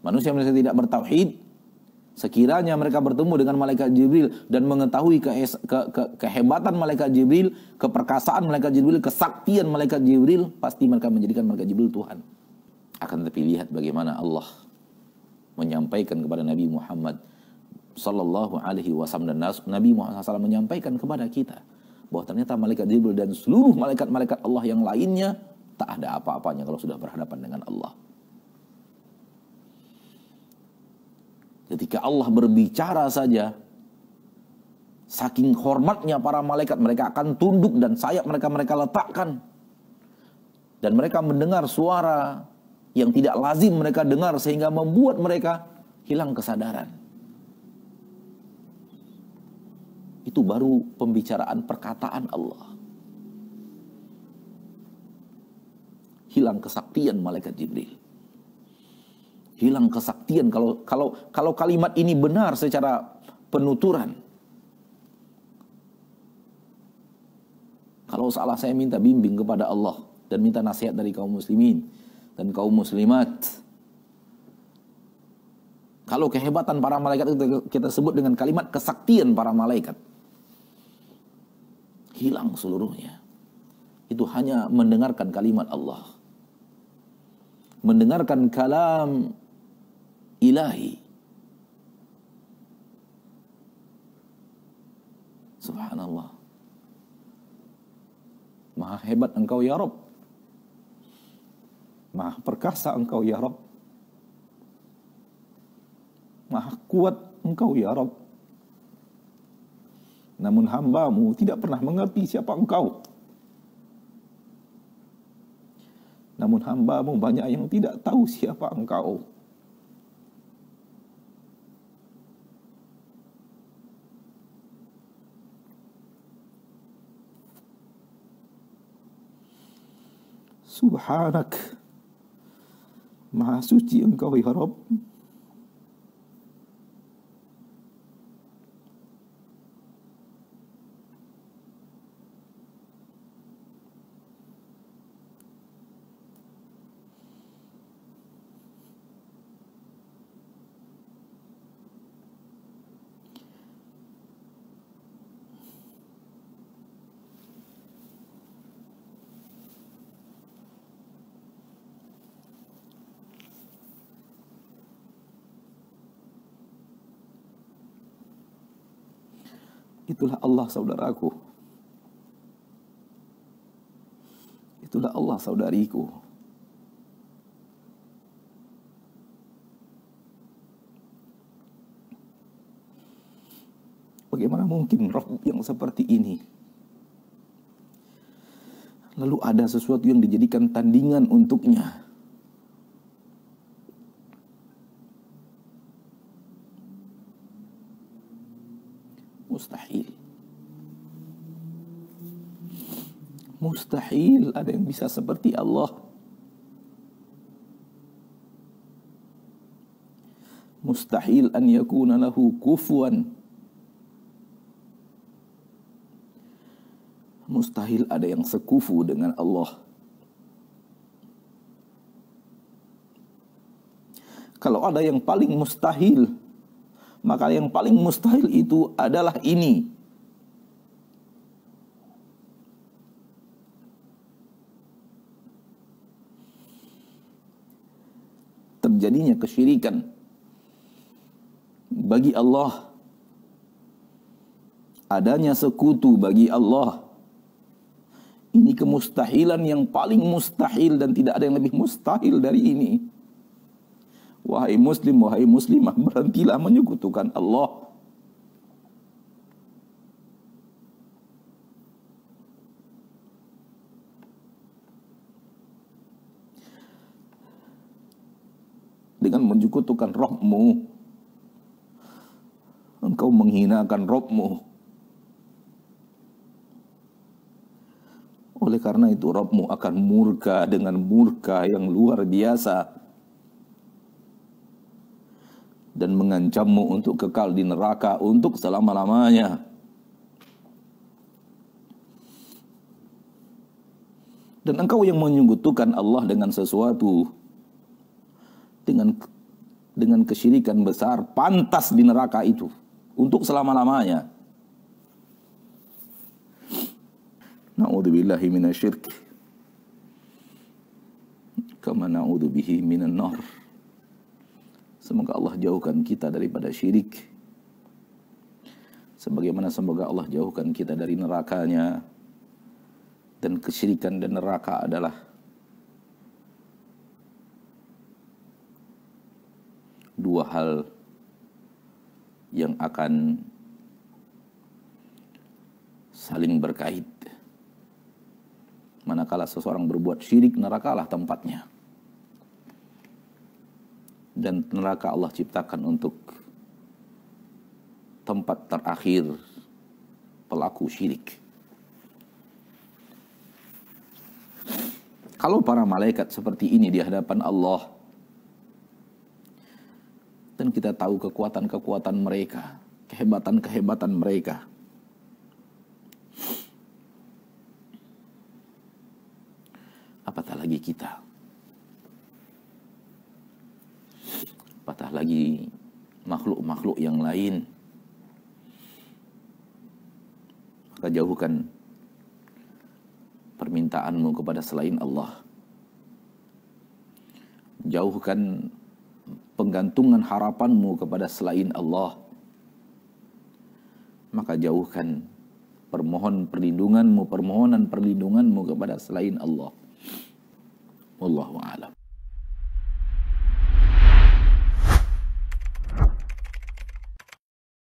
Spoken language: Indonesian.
Manusia manusia tidak bertauhid Sekiranya mereka bertemu dengan malaikat Jibril dan mengetahui ke, ke, ke, kehebatan malaikat Jibril, keperkasaan malaikat Jibril, kesaktian malaikat Jibril, pasti mereka menjadikan malaikat Jibril Tuhan. Akan tetapi lihat bagaimana Allah menyampaikan kepada Nabi Muhammad Sallallahu Alaihi Wasallam dan Nabi Muhammad SAW menyampaikan kepada kita bahwa ternyata malaikat Jibril dan seluruh malaikat-malaikat Allah yang lainnya tak ada apa-apanya kalau sudah berhadapan dengan Allah. Ketika Allah berbicara saja, saking hormatnya para malaikat, mereka akan tunduk dan sayap mereka mereka letakkan. Dan mereka mendengar suara yang tidak lazim mereka dengar sehingga membuat mereka hilang kesadaran. Itu baru pembicaraan perkataan Allah. Hilang kesaktian malaikat Jibril hilang kesaktian kalau kalau kalau kalimat ini benar secara penuturan. Kalau salah saya minta bimbing kepada Allah dan minta nasihat dari kaum muslimin dan kaum muslimat. Kalau kehebatan para malaikat itu kita sebut dengan kalimat kesaktian para malaikat. Hilang seluruhnya. Itu hanya mendengarkan kalimat Allah. Mendengarkan kalam ilahi. Subhanallah. Maha hebat engkau ya Rob. Maha perkasa engkau ya Rob. Maha kuat engkau ya Rob. Namun hambamu tidak pernah mengerti siapa engkau. Namun hambamu banyak yang tidak tahu siapa engkau. سبحانك مع سوتي انقوي يا رب Itulah Allah saudaraku. Itulah Allah saudariku. Bagaimana mungkin roh yang seperti ini? Lalu ada sesuatu yang dijadikan tandingan untuknya. Mustahil ada yang bisa seperti Allah. Mustahil an yakuna lahu kufuan. Mustahil ada yang sekufu dengan Allah. Kalau ada yang paling mustahil, maka yang paling mustahil itu adalah ini terjadinya kesyirikan bagi Allah adanya sekutu bagi Allah ini kemustahilan yang paling mustahil dan tidak ada yang lebih mustahil dari ini wahai muslim wahai muslimah berhentilah menyekutukan Allah dengan menjukutukan rohmu. Engkau menghinakan rohmu. Oleh karena itu rohmu akan murka dengan murka yang luar biasa. Dan mengancammu untuk kekal di neraka untuk selama-lamanya. Dan engkau yang menyekutukan Allah dengan sesuatu dengan kesyirikan besar pantas di neraka itu untuk selama-lamanya. Na'udzubillahi minasyirk. Kama na'udzubihi minan nar. Semoga Allah jauhkan kita daripada syirik. Sebagaimana semoga Allah jauhkan kita dari nerakanya. Dan kesyirikan dan neraka adalah dua hal yang akan saling berkait. Manakala seseorang berbuat syirik, nerakalah tempatnya. Dan neraka Allah ciptakan untuk tempat terakhir pelaku syirik. Kalau para malaikat seperti ini di hadapan Allah, dan kita tahu kekuatan-kekuatan mereka, kehebatan-kehebatan mereka. Apatah lagi kita. Apatah lagi makhluk-makhluk yang lain. Maka jauhkan permintaanmu kepada selain Allah. Jauhkan penggantungan harapanmu kepada selain Allah, maka jauhkan permohon perlindunganmu, permohonan perlindunganmu kepada selain Allah. Wallahu a'lam.